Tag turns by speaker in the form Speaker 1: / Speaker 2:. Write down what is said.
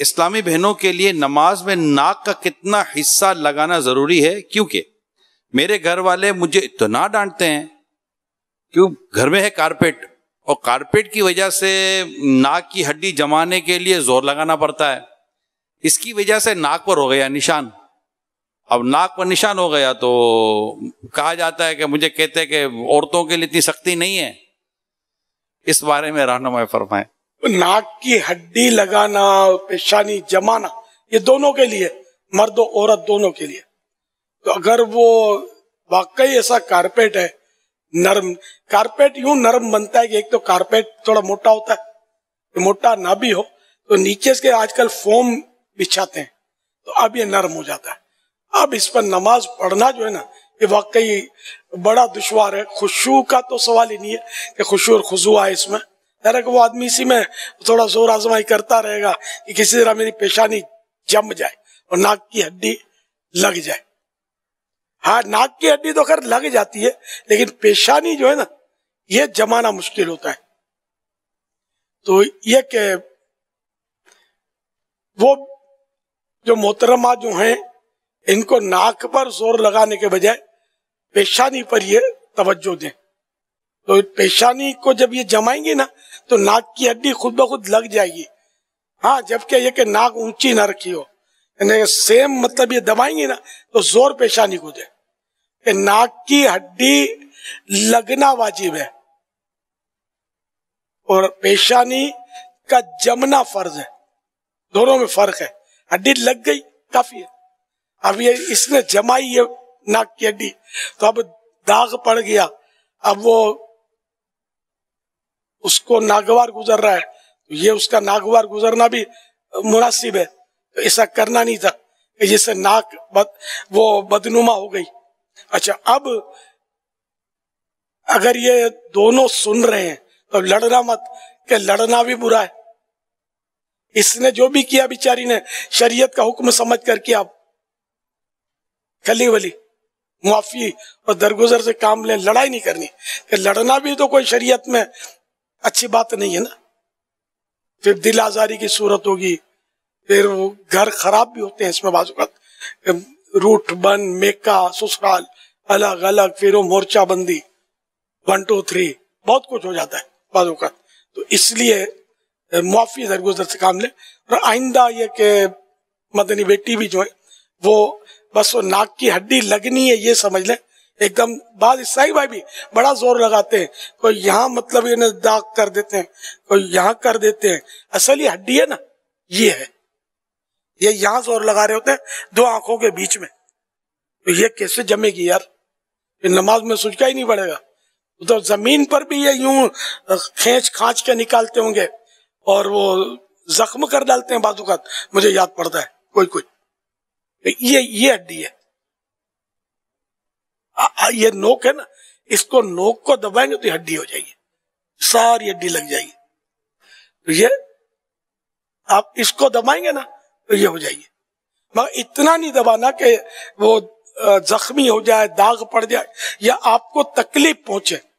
Speaker 1: इस्लामी बहनों के लिए नमाज में नाक का कितना हिस्सा लगाना जरूरी है क्योंकि मेरे घर वाले मुझे इतना डांटते हैं क्यों घर में है कारपेट और कारपेट की वजह से नाक की हड्डी जमाने के लिए जोर लगाना पड़ता है इसकी वजह से नाक पर हो गया निशान अब नाक पर निशान हो गया तो कहा जाता है कि मुझे कहते हैं कि औरतों के लिए इतनी सख्ती नहीं है इस बारे में रहनमाय फरमाएं
Speaker 2: नाक की हड्डी लगाना पेशानी जमाना ये दोनों के लिए मर्द औरत दोनों के लिए तो अगर वो वाकई ऐसा कारपेट है नरम कारपेट यूं नरम बनता है कि एक तो कारपेट थोड़ा मोटा होता है तो मोटा ना भी हो तो नीचे से आजकल फोम बिछाते हैं तो अब ये नरम हो जाता है अब इस पर नमाज पढ़ना जो है ना ये वाकई बड़ा दुश्वार है खुशू का तो सवाल ही नहीं है कि खुशू और खुशू आए इसमें डर है वो आदमी इसी में थोड़ा जोर आजमाई करता रहेगा कि किसी तरह मेरी पेशानी जम जाए और नाक की हड्डी लग जाए हाँ नाक की हड्डी तो खैर लग जाती है लेकिन पेशानी जो है ना ये जमाना मुश्किल होता है तो ये के वो जो मोहतरमा जो हैं इनको नाक पर जोर लगाने के बजाय पेशानी पर ये तवज्जो दें तो पेशानी को जब ये जमाएंगे ना तो नाक की हड्डी खुद ब खुद लग जाएगी हाँ जबकि ये कि नाक ऊंची ना रखी हो यानी सेम मतलब ये दबाएंगे ना तो जोर पेशानी को दे कि नाक की हड्डी लगना वाजिब है और पेशानी का जमना फर्ज है दोनों में फर्क है हड्डी लग गई काफी है अब ये इसने जमाई ये नाक की हड्डी तो अब दाग पड़ गया अब वो उसको नागवार गुजर रहा है तो ये उसका नागवार गुजरना भी मुनासिब है तो ऐसा करना नहीं था जिससे नाक बद, वो बदनुमा हो गई अच्छा अब अगर ये दोनों सुन रहे हैं तो लड़ना मत के लड़ना भी बुरा है इसने जो भी किया बिचारी ने शरीयत का हुक्म समझ कर किया खली वली मुआफी और दरगुजर से काम ले लड़ाई नहीं करनी कि लड़ना भी तो कोई शरीयत में अच्छी बात नहीं है ना फिर दिल आजारी की सूरत होगी फिर वो घर खराब भी होते हैं इसमें बाजूकत रूट बन मेका ससुराल अलग अलग फिर वो मोर्चा बंदी वन टू थ्री बहुत कुछ हो जाता है बाजूकत तो इसलिए मुआफ़ी दरगुजर से काम ले और आइंदा ये के मदनी बेटी भी जो है वो बस वो नाक की हड्डी लगनी है ये समझ लें एकदम बाद ईसाई भाई भी बड़ा जोर लगाते हैं कोई यहाँ मतलब ये दाग कर देते हैं कोई यहाँ कर देते हैं असल ये हड्डी है ना ये है ये यहाँ जोर लगा रहे होते हैं दो आंखों के बीच में तो ये कैसे जमेगी यार ये नमाज में सोचका ही नहीं पड़ेगा तो जमीन पर भी ये यूं खेच खाच के निकालते होंगे और वो जख्म कर डालते हैं बाजू का मुझे याद पड़ता है कोई कोई ये ये हड्डी है ये नोक है ना इसको नोक को दबाएंगे तो हड्डी हो जाएगी सारी हड्डी लग जाएगी तो ये आप इसको दबाएंगे ना तो ये हो जाएगी मगर इतना नहीं दबाना कि वो जख्मी हो जाए दाग पड़ जाए या आपको तकलीफ पहुंचे